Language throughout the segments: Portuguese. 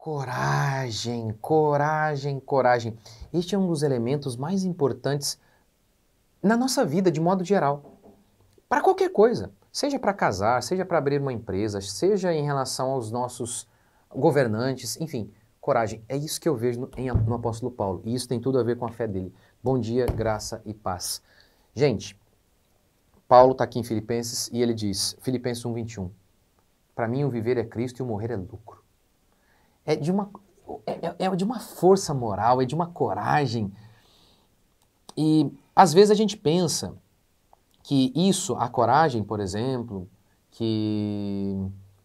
Coragem, coragem, coragem. Este é um dos elementos mais importantes na nossa vida, de modo geral. Para qualquer coisa, seja para casar, seja para abrir uma empresa, seja em relação aos nossos governantes, enfim, coragem. É isso que eu vejo no, em, no apóstolo Paulo. E isso tem tudo a ver com a fé dele. Bom dia, graça e paz. Gente, Paulo está aqui em Filipenses e ele diz, Filipenses 1,21, para mim o viver é Cristo e o morrer é lucro é de uma, é, é, é de uma força moral, é de uma coragem. E às vezes a gente pensa que isso, a coragem, por exemplo, que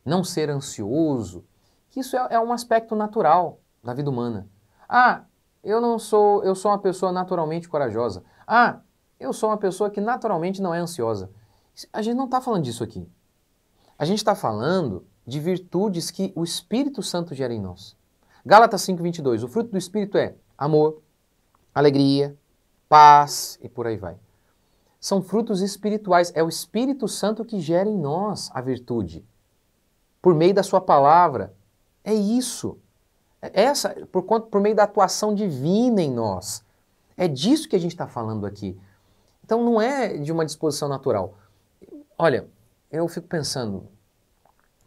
não ser ansioso, que isso é, é um aspecto natural da vida humana. Ah, eu não sou, eu sou uma pessoa naturalmente corajosa. Ah, eu sou uma pessoa que naturalmente não é ansiosa. A gente não está falando disso aqui. A gente está falando de virtudes que o Espírito Santo gera em nós. Gálatas 5:22, o fruto do espírito é amor, alegria, paz e por aí vai. São frutos espirituais, é o Espírito Santo que gera em nós a virtude por meio da sua palavra. É isso. É essa por, por meio da atuação divina em nós. É disso que a gente está falando aqui. Então não é de uma disposição natural. Olha, eu fico pensando,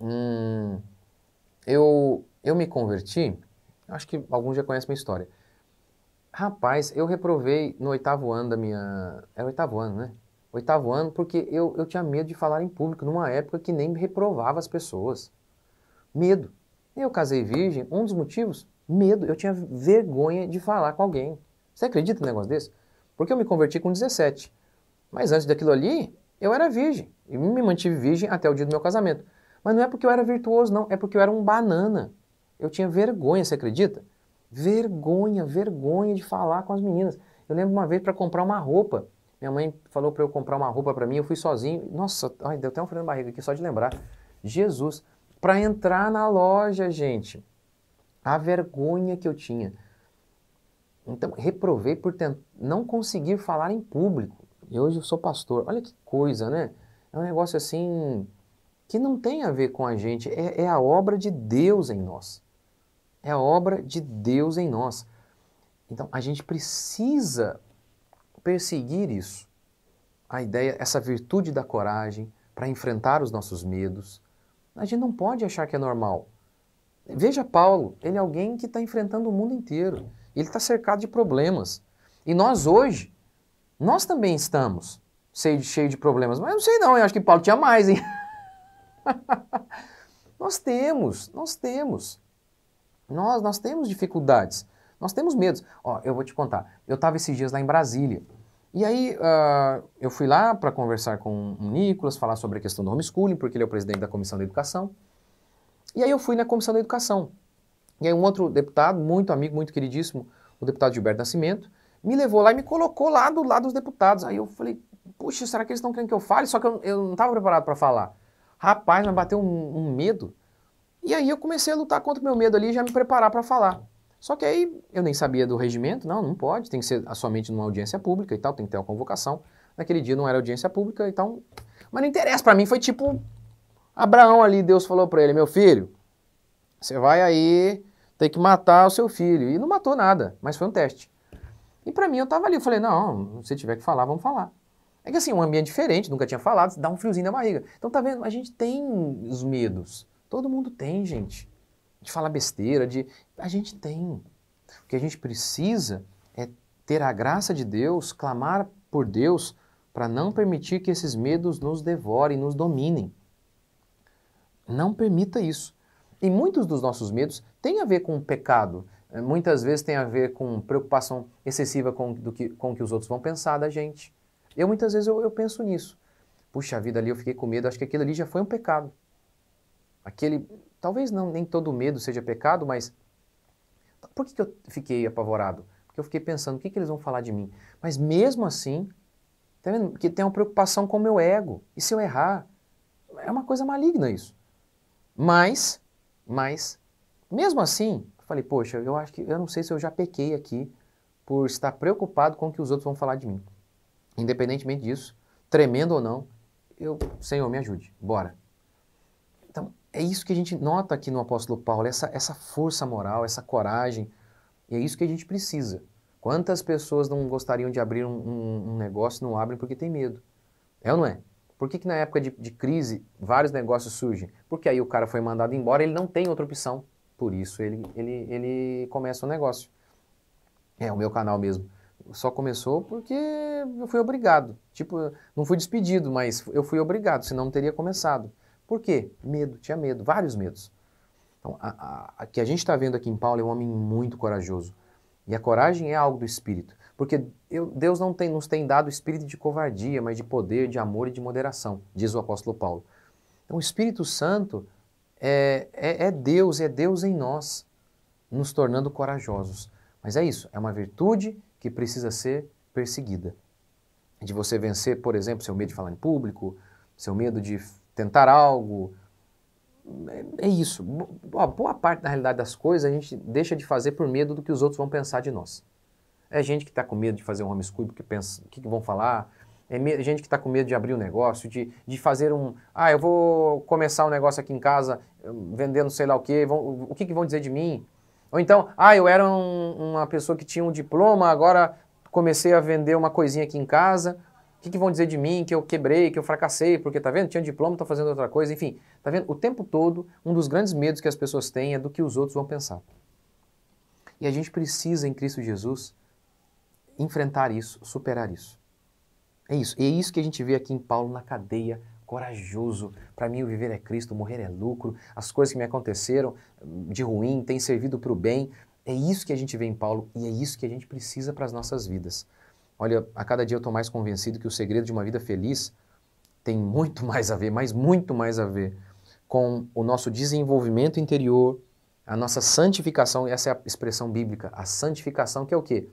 Hum, eu, eu me converti, acho que alguns já conhecem minha história. Rapaz, eu reprovei no oitavo ano da minha. Era é o oitavo ano, né? Oitavo ano, porque eu, eu tinha medo de falar em público numa época que nem reprovava as pessoas. Medo. Eu casei virgem, um dos motivos, medo. Eu tinha vergonha de falar com alguém. Você acredita num negócio desse? Porque eu me converti com 17. Mas antes daquilo ali, eu era virgem. E me mantive virgem até o dia do meu casamento. Mas não é porque eu era virtuoso, não, é porque eu era um banana. Eu tinha vergonha, você acredita? Vergonha, vergonha de falar com as meninas. Eu lembro uma vez para comprar uma roupa. Minha mãe falou para eu comprar uma roupa para mim, eu fui sozinho. Nossa, ai, deu até um frio na barriga aqui só de lembrar. Jesus, para entrar na loja, gente. A vergonha que eu tinha. Então, reprovei por não conseguir falar em público. E hoje eu sou pastor. Olha que coisa, né? É um negócio assim que não tem a ver com a gente, é, é a obra de Deus em nós. É a obra de Deus em nós. Então a gente precisa perseguir isso. A ideia, essa virtude da coragem para enfrentar os nossos medos. A gente não pode achar que é normal. Veja Paulo, ele é alguém que está enfrentando o mundo inteiro. Ele está cercado de problemas. E nós hoje, nós também estamos cheio de, de problemas. Mas eu não sei não, eu acho que Paulo tinha mais, hein? nós temos, nós temos. Nós, nós temos dificuldades, nós temos medos. Ó, eu vou te contar, eu estava esses dias lá em Brasília, e aí uh, eu fui lá para conversar com o Nicolas, falar sobre a questão do homeschooling, porque ele é o presidente da Comissão da Educação. E aí eu fui na Comissão da Educação. E aí um outro deputado, muito amigo, muito queridíssimo, o deputado Gilberto Nascimento, me levou lá e me colocou lá do lado dos deputados. Aí eu falei, puxa, será que eles estão querendo que eu fale? Só que eu, eu não estava preparado para falar. Rapaz, mas bateu um, um medo. E aí eu comecei a lutar contra o meu medo ali e já me preparar para falar. Só que aí eu nem sabia do regimento, não, não pode, tem que ser somente numa audiência pública e tal, tem que ter uma convocação. Naquele dia não era audiência pública, então. Mas não interessa, para mim foi tipo. Abraão ali, Deus falou para ele: meu filho, você vai aí ter que matar o seu filho. E não matou nada, mas foi um teste. E para mim eu tava ali, eu falei: não, se tiver que falar, vamos falar. É que assim, é um ambiente diferente, nunca tinha falado, dá um friozinho na barriga. Então tá vendo, a gente tem os medos. Todo mundo tem, gente. De falar besteira, de. A gente tem. O que a gente precisa é ter a graça de Deus, clamar por Deus, para não permitir que esses medos nos devorem, nos dominem. Não permita isso. E muitos dos nossos medos têm a ver com o pecado, muitas vezes tem a ver com preocupação excessiva com, do que, com o que os outros vão pensar da gente. Eu muitas vezes eu, eu penso nisso. Puxa vida, ali eu fiquei com medo, acho que aquilo ali já foi um pecado. Aquele, talvez não, nem todo medo seja pecado, mas por que, que eu fiquei apavorado? Porque eu fiquei pensando, o que, que eles vão falar de mim? Mas mesmo assim, tá vendo? que tem uma preocupação com o meu ego. E se eu errar? É uma coisa maligna isso. Mas, mas, mesmo assim, eu falei, poxa, eu acho que eu não sei se eu já pequei aqui por estar preocupado com o que os outros vão falar de mim. Independentemente disso, tremendo ou não, eu, Senhor, me ajude, bora. Então, é isso que a gente nota aqui no apóstolo Paulo, essa, essa força moral, essa coragem, e é isso que a gente precisa. Quantas pessoas não gostariam de abrir um, um, um negócio não abrem porque tem medo? É ou não é? Por que, que na época de, de crise vários negócios surgem? Porque aí o cara foi mandado embora, ele não tem outra opção. Por isso ele, ele, ele começa o um negócio. É o meu canal mesmo. Só começou porque eu fui obrigado. Tipo, não fui despedido, mas eu fui obrigado, senão não teria começado. Por quê? Medo, tinha medo, vários medos. Então, a, a, a que a gente está vendo aqui em Paulo é um homem muito corajoso. E a coragem é algo do espírito. Porque eu, Deus não tem, nos tem dado espírito de covardia, mas de poder, de amor e de moderação, diz o apóstolo Paulo. Então, o Espírito Santo é, é, é Deus, é Deus em nós, nos tornando corajosos. Mas é isso, é uma virtude que precisa ser perseguida de você vencer, por exemplo, seu medo de falar em público, seu medo de tentar algo. É, é isso. Boa, boa parte da realidade das coisas a gente deixa de fazer por medo do que os outros vão pensar de nós. É gente que está com medo de fazer um homeschool porque pensa o que, que vão falar. É, é gente que está com medo de abrir um negócio, de, de fazer um. Ah, eu vou começar um negócio aqui em casa hum, vendendo sei lá o quê, vão, o que, que vão dizer de mim? Ou então, ah, eu era um, uma pessoa que tinha um diploma, agora comecei a vender uma coisinha aqui em casa, o que, que, vão dizer de mim, que eu quebrei, que eu fracassei, porque tá vendo, tinha diploma, tô fazendo outra coisa, enfim, tá vendo? O tempo todo, um dos grandes medos que as pessoas têm é do que os outros vão pensar. E a gente precisa, em Cristo Jesus, enfrentar isso, superar isso. É isso. E é isso que a gente vê aqui em Paulo na cadeia, corajoso. Para mim, o viver é Cristo, morrer é lucro. As coisas que me aconteceram de ruim têm servido para o bem. É isso que a gente vê em Paulo e é isso que a gente precisa para as nossas vidas. Olha, a cada dia eu estou mais convencido que o segredo de uma vida feliz tem muito mais a ver, mas muito mais a ver com o nosso desenvolvimento interior, a nossa santificação, essa é a expressão bíblica, a santificação que é o quê?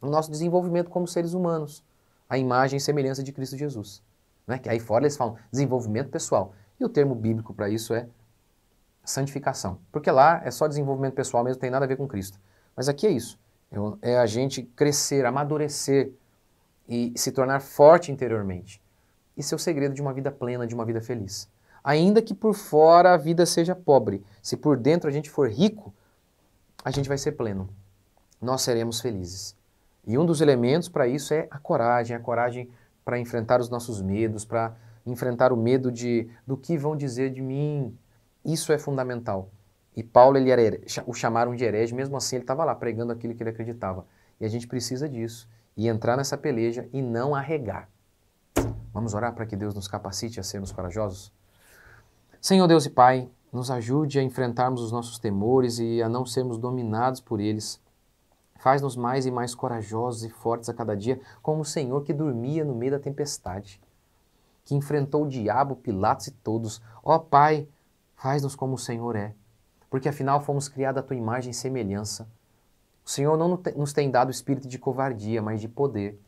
O nosso desenvolvimento como seres humanos, a imagem e semelhança de Cristo Jesus. Né? Que aí fora eles falam desenvolvimento pessoal. E o termo bíblico para isso é santificação. Porque lá é só desenvolvimento pessoal mesmo, não tem nada a ver com Cristo. Mas aqui é isso. É, é a gente crescer, amadurecer e se tornar forte interiormente. Isso é o segredo de uma vida plena, de uma vida feliz. Ainda que por fora a vida seja pobre, se por dentro a gente for rico, a gente vai ser pleno. Nós seremos felizes. E um dos elementos para isso é a coragem a coragem para enfrentar os nossos medos, para enfrentar o medo de do que vão dizer de mim, isso é fundamental. E Paulo ele era, o chamaram de herege, mesmo assim ele estava lá pregando aquilo que ele acreditava. E a gente precisa disso e entrar nessa peleja e não arregar. Vamos orar para que Deus nos capacite a sermos corajosos? Senhor Deus e Pai, nos ajude a enfrentarmos os nossos temores e a não sermos dominados por eles. Faz-nos mais e mais corajosos e fortes a cada dia, como o Senhor que dormia no meio da tempestade, que enfrentou o diabo, Pilatos e todos. Ó Pai, Faz-nos como o Senhor é, porque afinal fomos criados à tua imagem e semelhança. O Senhor não nos tem dado espírito de covardia, mas de poder.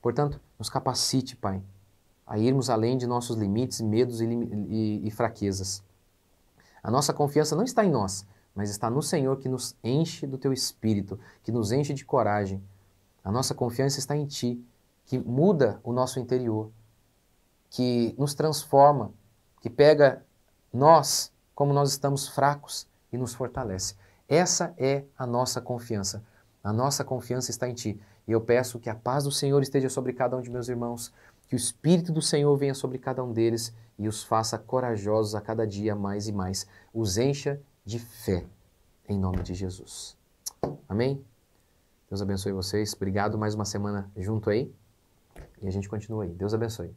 Portanto, nos capacite, Pai, a irmos além de nossos limites, medos e, e, e fraquezas. A nossa confiança não está em nós, mas está no Senhor que nos enche do teu espírito, que nos enche de coragem. A nossa confiança está em Ti, que muda o nosso interior, que nos transforma, que pega nós, como nós estamos fracos e nos fortalece. Essa é a nossa confiança. A nossa confiança está em Ti. E eu peço que a paz do Senhor esteja sobre cada um de meus irmãos, que o Espírito do Senhor venha sobre cada um deles e os faça corajosos a cada dia mais e mais. Os encha de fé, em nome de Jesus. Amém? Deus abençoe vocês. Obrigado mais uma semana junto aí. E a gente continua aí. Deus abençoe.